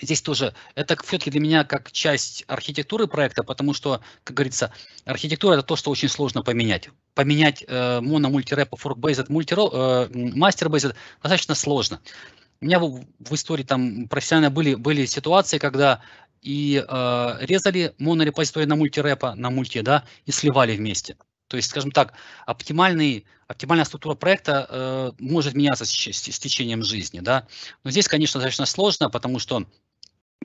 Здесь тоже это все-таки для меня как часть архитектуры проекта, потому что, как говорится, архитектура это то, что очень сложно поменять. Поменять э, моно мультирэпа форкбейзет, мультиро, э, мастербейзет достаточно сложно. У меня в, в истории там профессионально были, были ситуации, когда и э, резали монорепозиторий на мультирэпа, на мульти, да, и сливали вместе. То есть, скажем так, оптимальный, оптимальная структура проекта э, может меняться с, с, с течением жизни, да. Но здесь, конечно, достаточно сложно, потому что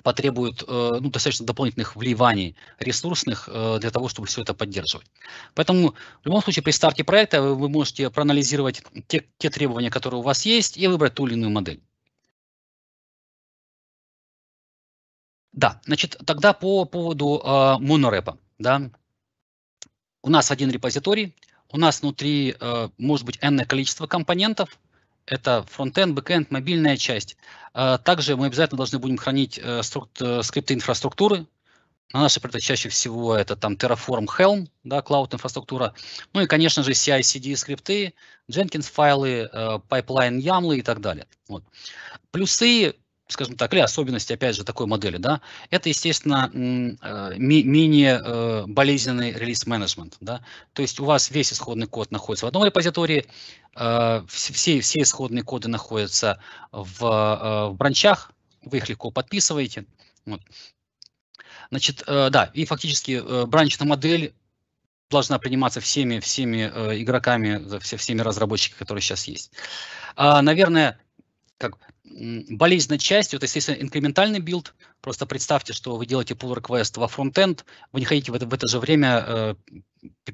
потребует э, ну, достаточно дополнительных вливаний ресурсных э, для того, чтобы все это поддерживать. Поэтому в любом случае при старте проекта вы можете проанализировать те, те требования, которые у вас есть, и выбрать ту или иную модель. Да, значит, тогда по поводу э, монорепа. Да. У нас один репозиторий, у нас внутри э, может быть n количество компонентов, это фронтенд, бэкенд, мобильная часть. А также мы обязательно должны будем хранить э, э, скрипты инфраструктуры. На нашей проекте чаще всего это там Terraform Helm, да, Cloud инфраструктура. Ну и, конечно же, CI-CD скрипты, Jenkins файлы, э, pipeline YAML и так далее. Вот. Плюсы скажем так, или особенности, опять же, такой модели, да, это, естественно, э, менее э, болезненный релиз-менеджмент, да, то есть у вас весь исходный код находится в одном репозитории, э, все, все исходные коды находятся в, в бранчах, вы их легко подписываете, вот. Значит, да, и фактически бранчная модель должна приниматься всеми, всеми игроками, всеми разработчиками, которые сейчас есть. А, наверное, как болезненная часть, вот естественно, инкрементальный билд. Просто представьте, что вы делаете pull request во фронтенд, вы не хотите в это, в это же время э,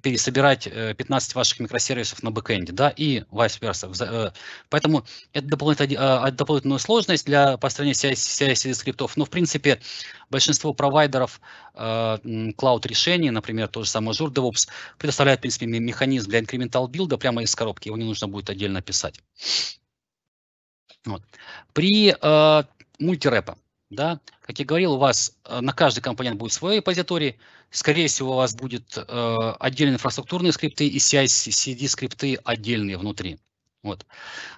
пересобирать э, 15 ваших микросервисов на бэкэнде, да, и vice versa. Э, поэтому это дополнительная, а, дополнительная сложность для построения CI-CD скриптов. Но, в принципе, большинство провайдеров клауд-решений, э, например, тот же самый Azure DevOps, предоставляет, в принципе, механизм для инкрементал билда прямо из коробки. Его не нужно будет отдельно писать. Вот. При э, мультирэпа, да, как я говорил, у вас э, на каждый компонент будет свой репозиторий. Скорее всего, у вас будет э, отдельные инфраструктурные скрипты и CI, CD скрипты отдельные внутри. Вот.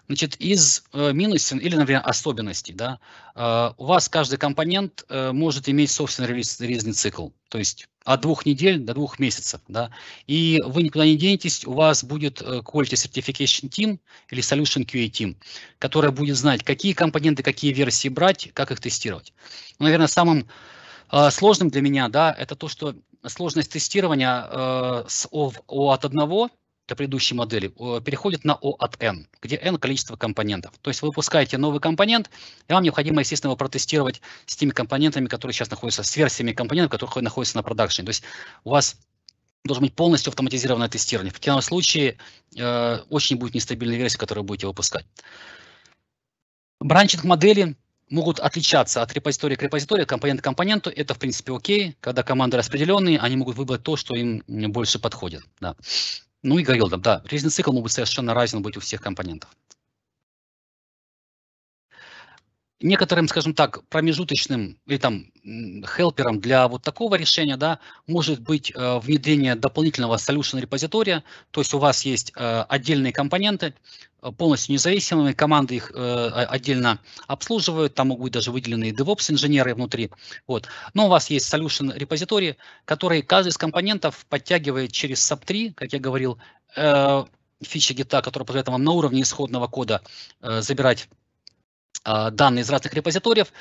Значит, из э, минусин или, например, особенностей, да, э, у вас каждый компонент э, может иметь собственный релиз, релизный цикл, то есть от двух недель до двух месяцев, да, и вы никуда не денетесь, у вас будет э, Quality Certification Team или Solution QA Team, которая будет знать, какие компоненты, какие версии брать, как их тестировать. Ну, наверное, самым э, сложным для меня, да, это то, что сложность тестирования э, с, о, о, от одного для предыдущей модели переходит на O от N, где N количество компонентов. То есть вы выпускаете новый компонент, и вам необходимо, естественно, его протестировать с теми компонентами, которые сейчас находятся, с версиями компонентов, которые находятся на продакшене. То есть у вас должен быть полностью автоматизированное тестирование. В противном случае э, очень будет нестабильная версия, которую будете выпускать. Бранчинг модели могут отличаться от репозитория к репозиторию, компонент к компоненту. Это, в принципе, окей. Когда команды распределенные, они могут выбрать то, что им больше подходит. Да. Ну и говорил, да, да, жизненный цикл может быть совершенно разным быть у всех компонентов некоторым, скажем так, промежуточным или там хелпером для вот такого решения, да, может быть э, внедрение дополнительного solution репозитория, то есть у вас есть э, отдельные компоненты, э, полностью независимые, команды их э, отдельно обслуживают, там могут быть даже выделенные DevOps-инженеры внутри. Вот. Но у вас есть solution репозиторий, который каждый из компонентов подтягивает через SAP3, как я говорил, э, фичи гита, которая позволяет вам на уровне исходного кода э, забирать а, данные из разных репозиториев,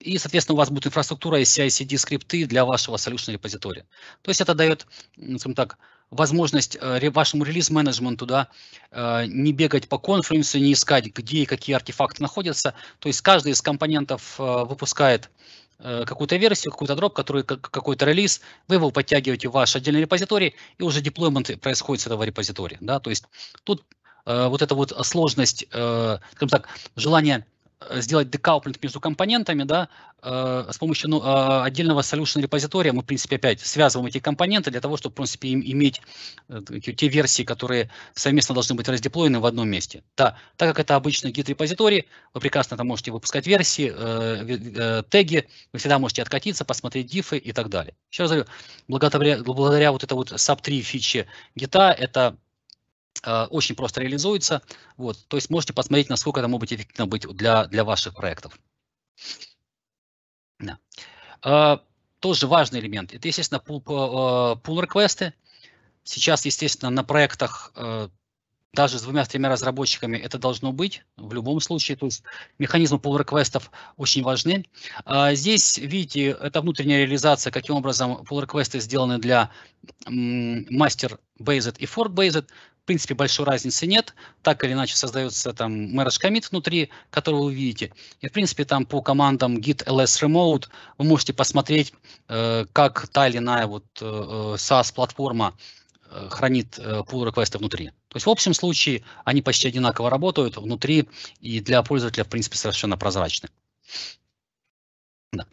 и, соответственно, у вас будет инфраструктура из CI-CD скрипты для вашего solution репозитория. То есть это дает, скажем так, возможность э, вашему релиз-менеджменту да, э, не бегать по конфлюенсу, не искать, где и какие артефакты находятся. То есть каждый из компонентов э, выпускает какую-то версию, какую-то дроп, который, какой-то релиз, вы его подтягиваете в ваш отдельный репозиторий, и уже деплоймент происходит с этого репозитория. Да? То есть тут Э, вот эта вот сложность, э, скажем так, желание э, сделать декауплинг между компонентами, да, с помощью ну, а, отдельного solution репозитория мы, в принципе, опять связываем эти компоненты для того, чтобы, в принципе, им иметь те версии, которые совместно должны быть раздеплоены в одном месте. Да, так как это обычный Git репозиторий, вы прекрасно там можете выпускать версии, теги, вы всегда можете откатиться, посмотреть дифы и так далее. Еще раз говорю, благодаря, благодаря вот этой вот SAP-3 фиче гита, это Э, очень просто реализуется. Вот, то есть можете посмотреть, насколько это может эффективно быть для, для ваших проектов. Да. Э, тоже важный элемент. Это, естественно, pull э, реквесты Сейчас, естественно, на проектах даже с двумя-тремя разработчиками это должно быть в любом случае. То есть механизмы pull-реквестов очень важны. здесь, видите, это внутренняя реализация, каким образом pull-реквесты сделаны для master based и fork-based принципе, большой разницы нет. Так или иначе создается там merge commit внутри, который вы видите. И, в принципе, там по командам git ls remote вы можете посмотреть, э, как та или иная вот э, э, SaaS-платформа хранит э, pull реквесты внутри. То есть в общем случае они почти одинаково работают внутри и для пользователя, в принципе, совершенно прозрачны. Да.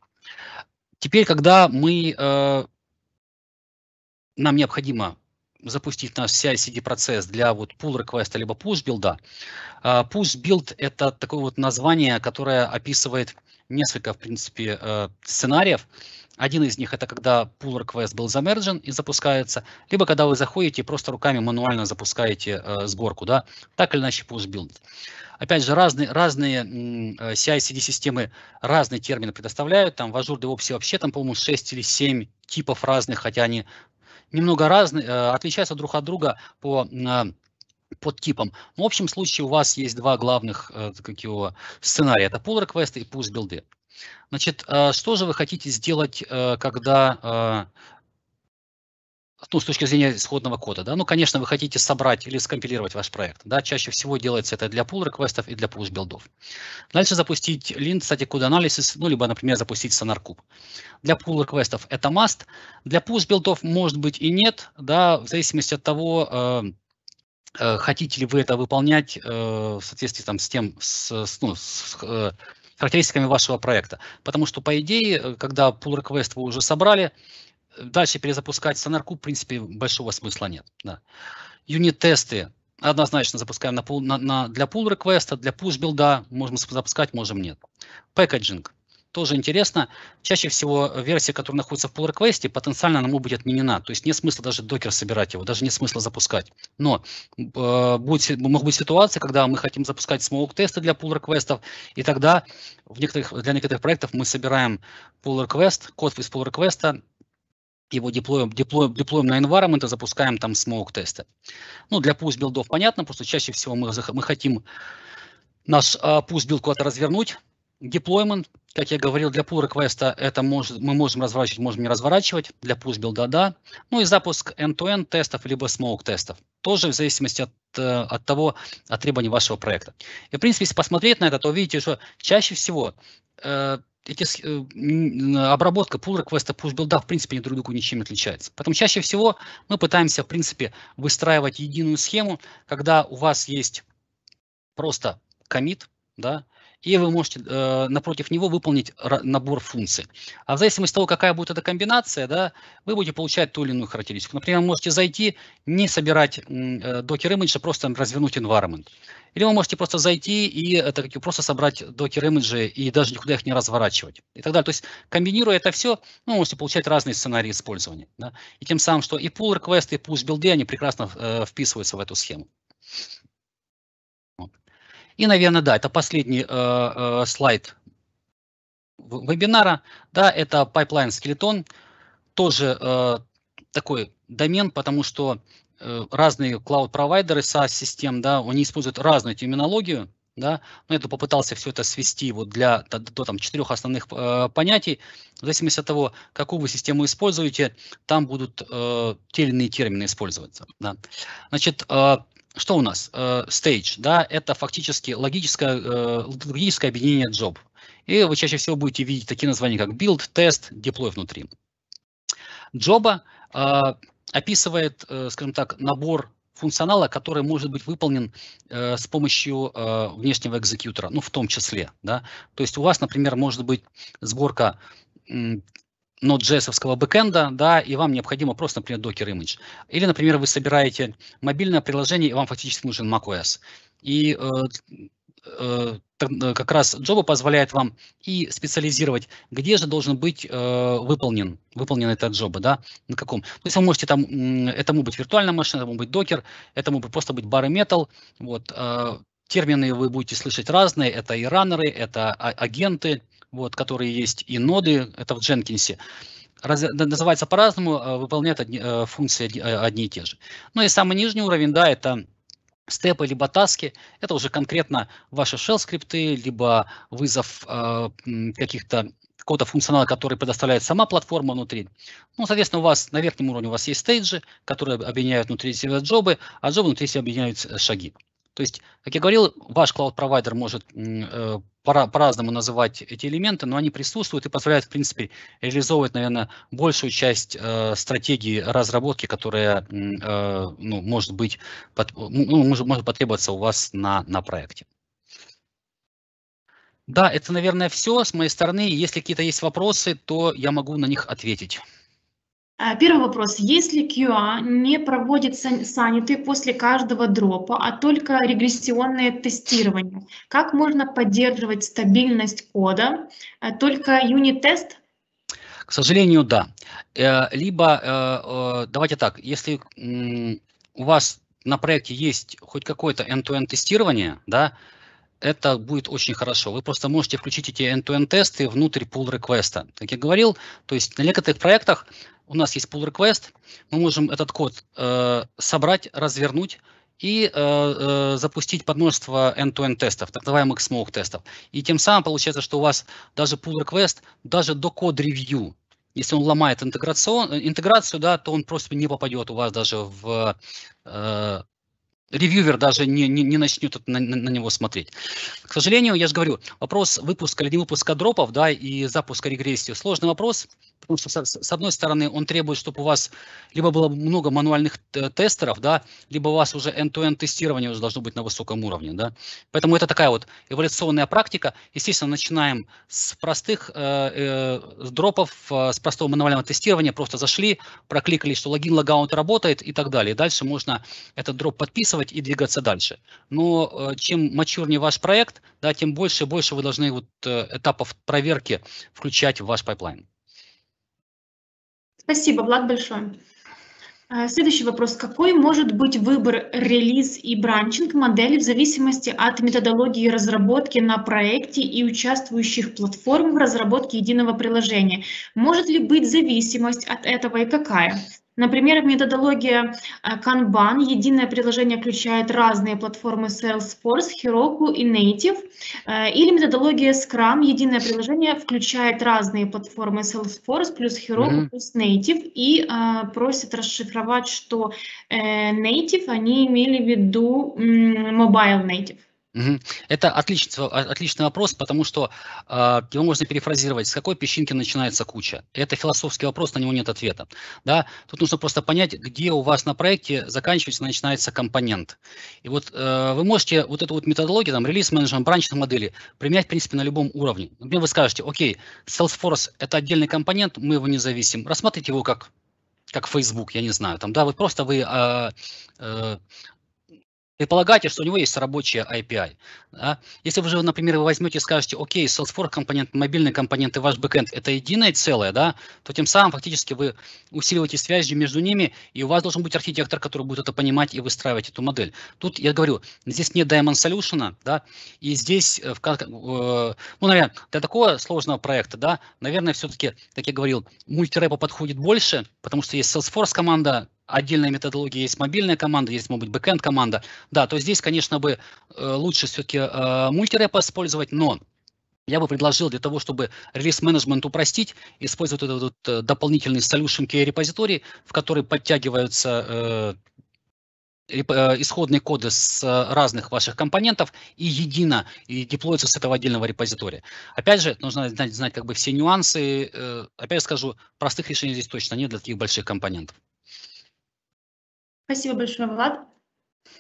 Теперь, когда мы, э, нам необходимо запустить наш CI-CD-процесс для вот pull request либо push билда. А, push build это такое вот название, которое описывает несколько, в принципе, э, сценариев. Один из них это когда pull request был замерджен и запускается, либо когда вы заходите и просто руками мануально запускаете э, сборку, да, так или иначе push build. Опять же, разные, разные э, CI-CD системы разные термины предоставляют, там в Azure DevOps вообще там, по-моему, 6 или 7 типов разных, хотя они немного разные, э, отличаются друг от друга по э, под типом. Ну, в общем случае у вас есть два главных э, как его, сценария. Это pull request и push билды. Значит, что же вы хотите сделать, когда ну, с точки зрения исходного кода, да, ну, конечно, вы хотите собрать или скомпилировать ваш проект, да, чаще всего делается это для pull реквестов и для push билдов. Дальше запустить lint, кстати, код анализис, ну, либо, например, запустить сонаркуб. Для pull реквестов это must, для push билдов может быть и нет, да, в зависимости от того, э, э, хотите ли вы это выполнять э, в соответствии там с тем, с, с, ну, с характеристиками вашего проекта. Потому что, по идее, когда pull request вы уже собрали, дальше перезапускать сонарку, в принципе, большого смысла нет. Да. Юнит-тесты однозначно запускаем на, на, на, для pull реквеста для push билда можем запускать, можем нет. Пэкэджинг. Тоже интересно. Чаще всего версия, которая находится в pull реквесте потенциально она будет отменена. То есть нет смысла даже докер собирать его, даже нет смысла запускать. Но э, будет, может быть ситуация, когда мы хотим запускать смоук-тесты для pull реквестов и тогда в некоторых, для некоторых проектов мы собираем pull request, код из pull реквеста его деплоем, деплоем, деплоем на environment и запускаем там смоук-тесты. Ну, для пусть билдов понятно, просто чаще всего мы, мы хотим наш а, пусть билд куда-то развернуть. Деплоймент, как я говорил, для pull реквеста это может, мы можем разворачивать, можем не разворачивать. Для push билда да. Ну и запуск end-to-end -end тестов, либо smoke тестов. Тоже в зависимости от, э, от того, от требований вашего проекта. И, в принципе, если посмотреть на это, то видите, что чаще всего э, эти, э, обработка pull реквеста push билда в принципе не друг другу ничем не отличается. Поэтому чаще всего мы пытаемся, в принципе, выстраивать единую схему, когда у вас есть просто комит, да, и вы можете э, напротив него выполнить набор функций. А в зависимости от того, какая будет эта комбинация, да, вы будете получать ту или иную характеристику. Например, можете зайти, не собирать э, Docker image, а просто развернуть environment. Или вы можете просто зайти и это, как, просто собрать Docker image и даже никуда их не разворачивать. И так далее. То есть, комбинируя это все, ну, вы можете получать разные сценарии использования. Да? И тем самым, что и pull request, и push билды, они прекрасно э, вписываются в эту схему. И, наверное, да, это последний э, э, слайд вебинара. Да, это Pipeline скелетон тоже э, такой домен, потому что э, разные клауд-провайдеры SaaS-систем, да, они используют разную терминологию, да, но я попытался все это свести вот для до, до там четырех основных э, понятий. В зависимости от того, какую вы систему используете, там будут э, те или иные термины использоваться. Да. Значит, э, что у нас? Stage, э, да, это фактически логическое, э, логическое объединение job. И вы чаще всего будете видеть такие названия, как build, test, deploy внутри. Джоба э, описывает, скажем так, набор функционала, который может быть выполнен э, с помощью э, внешнего экзекьютора, ну, в том числе, да. То есть у вас, например, может быть сборка Node.js бэкэнда, да, и вам необходимо просто, например, Docker Image. Или, например, вы собираете мобильное приложение, и вам фактически нужен macOS. И э, э, э как раз Java позволяет вам и специализировать, где же должен быть э, выполнен, выполнен этот Java, да, на каком. То есть вы можете там, это может быть виртуальная машина, это может быть Docker, это может просто быть Bare Metal, вот, э, термины вы будете слышать разные, это и раннеры, это а, агенты, вот, которые есть, и ноды, это в Дженкинсе. Раз, называется по-разному, а, выполняют одни, э, функции э, одни и те же. Ну и самый нижний уровень, да, это степы либо таски, это уже конкретно ваши shell скрипты, либо вызов э, каких-то кода функционала, который предоставляет сама платформа внутри. Ну, соответственно, у вас на верхнем уровне у вас есть стейджи, которые объединяют внутри себя джобы, а джобы внутри себя объединяют э, шаги. То есть, как я говорил, ваш клауд-провайдер может э, по-разному называть эти элементы, но они присутствуют и позволяют, в принципе, реализовывать, наверное, большую часть э, стратегии разработки, которая э, ну, может быть под, ну, ну, может, может потребоваться у вас на, на проекте. Да, это, наверное, все с моей стороны. Если какие-то есть вопросы, то я могу на них ответить. Э, первый вопрос. Если QA не проводит саниты после каждого дропа, а только регрессионное тестирование, как можно поддерживать стабильность кода? Э, только юнит-тест? К сожалению, да. Э, либо, давайте так, если у вас на проекте есть хоть какое-то end-to-end тестирование, да, это будет очень хорошо. Вы просто можете включить эти end-to-end тесты внутрь pull реквеста Как я говорил, то есть на некоторых проектах у нас есть pull request, мы можем этот код э, собрать, развернуть и э, э, запустить подмножество end-to-end тестов, так называемых smoke тестов. И тем самым получается, что у вас даже pull request, даже до код ревью, если он ломает интеграцион, э, интеграцию, да, то он просто не попадет у вас даже в э, ревьювер даже не, не, не начнет на, на, на него смотреть. К сожалению, я же говорю, вопрос выпуска или не выпуска дропов, да, и запуска регрессии – сложный вопрос, потому что, с, одной стороны, он требует, чтобы у вас либо было много мануальных тестеров, да, либо у вас уже end-to-end -end тестирование уже должно быть на высоком уровне, да. Поэтому это такая вот эволюционная практика. Естественно, начинаем с простых э, э, дропов, э, с простого мануального тестирования, просто зашли, прокликали, что логин, логаунт работает и так далее. Дальше можно этот дроп подписывать, записывать и двигаться дальше. Но э, чем мачурнее ваш проект, да, тем больше и больше вы должны вот э, этапов проверки включать в ваш пайплайн. Спасибо, Влад, большое. Э, следующий вопрос. Какой может быть выбор релиз и бранчинг модели в зависимости от методологии разработки на проекте и участвующих платформ в разработке единого приложения? Может ли быть зависимость от этого и какая? Например, методология э, Kanban, единое приложение включает разные платформы Salesforce, Heroku и Native. Э, или методология Scrum, единое приложение включает разные платформы Salesforce плюс Heroku mm-hmm. плюс Native и а, просит расшифровать, что э, Native они имели в виду mobile Native. Это отличный, отличный вопрос, потому что э, его можно перефразировать, с какой песчинки начинается куча. Это философский вопрос, на него нет ответа. Да? Тут нужно просто понять, где у вас на проекте заканчивается, начинается компонент. И вот э, вы можете вот эту вот методологию, там, релиз менеджмент, бранчные модели, применять, в принципе, на любом уровне. Например, вы скажете, окей, Salesforce – это отдельный компонент, мы его не зависим. Рассмотрите его как как Facebook, я не знаю, там, да, вот просто вы а, э, э, Предполагайте, что у него есть рабочая API. Да? Если вы же, например, вы возьмете и скажете, окей, Salesforce компонент, мобильный компонент и ваш бэкэнд – это единое целое, да, то тем самым фактически вы усиливаете связь между ними, и у вас должен быть архитектор, который будет это понимать и выстраивать эту модель. Тут, я говорю, здесь нет Diamond Solution, да, и здесь, э, в, э, ну, наверное, для такого сложного проекта, да, наверное, все-таки, как я говорил, мультирэпа подходит больше, потому что есть Salesforce команда, отдельная методология, есть мобильная команда, есть, может быть, бэкенд команда. Да, то здесь, конечно, бы э, лучше все-таки э, мультирэп использовать, но я бы предложил для того, чтобы релиз-менеджмент упростить, использовать этот вот э, дополнительный solution key репозиторий, в который подтягиваются исходные коды с разных ваших компонентов и едино и деплоятся с этого отдельного репозитория. Опять же, нужно знать, знать как бы все нюансы. Опять скажу, простых решений здесь точно нет для таких больших компонентов. Спасибо большое, Влад.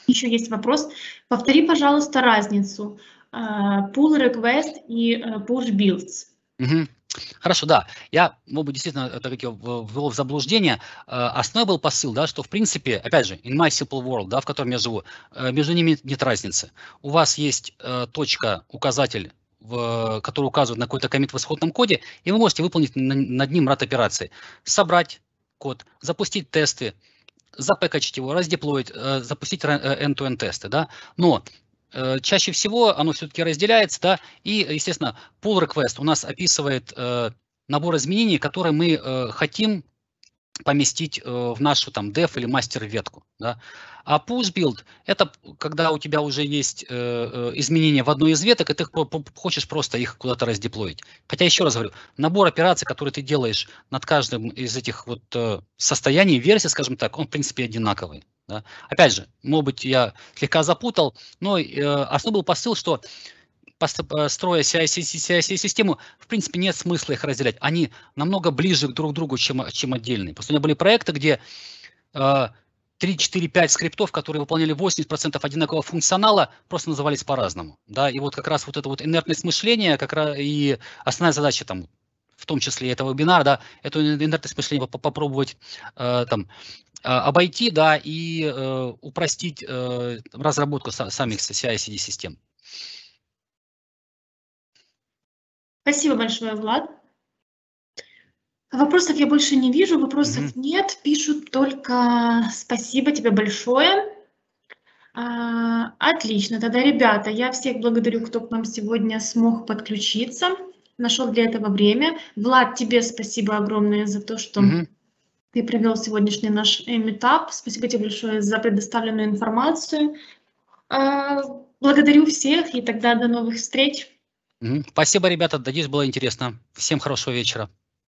Еще есть вопрос. Повтори, пожалуйста, разницу э, pull request и э, push builds. Угу. Хорошо, да. Я, мог бы действительно, э, так как я ввел в заблуждение, основной был посыл, да, что, в принципе, опять же, in my simple world, да, в котором я живу, между ними нет разницы. У вас есть точка, указатель, в, который указывает на какой-то комит в исходном коде, и вы можете выполнить над ним ряд операций. Собрать код, запустить тесты, запэкачить его, раздеплоить, э, запустить э, end-to-end тесты, да, но э, чаще всего оно все-таки разделяется, да, и, естественно, pull request у нас описывает набор изменений, которые мы хотим поместить э, в нашу там dev или мастер ветку. Да? А push build – это когда у тебя уже есть э, э, изменения в одной из веток, и ты хочешь просто их куда-то раздеплоить. Хотя, еще раз говорю, набор операций, которые ты делаешь над каждым из этих вот состояний версии, скажем так, он, в принципе, одинаковый. Да? Опять же, может быть, я слегка запутал, но э, основной был посыл, что Э, строя CI-систему, в принципе, нет смысла их разделять. Они намного ближе друг к другу, чем, чем отдельные. Просто у меня были проекты, где 3, 4, 5 скриптов, которые выполняли 80% одинакового функционала, просто назывались по-разному. Да? И вот как раз вот это вот инертность мышления как раз и основная задача там в том числе этого вебинара, да, эту инертность мышления попробовать э, там э, обойти, да, и э, упростить э, разработку самих ci систем. Спасибо большое, Влад. Вопросов я больше не вижу, вопросов mm-hmm. нет. Пишут только спасибо тебе большое. А, отлично, тогда, ребята, я всех благодарю, кто к нам сегодня смог подключиться, нашел для этого время. Влад, тебе спасибо огромное за то, что mm-hmm. ты провел сегодняшний наш этап. Спасибо тебе большое за предоставленную информацию. А, благодарю всех и тогда до новых встреч. Спасибо, ребята. Надеюсь, было интересно. Всем хорошего вечера.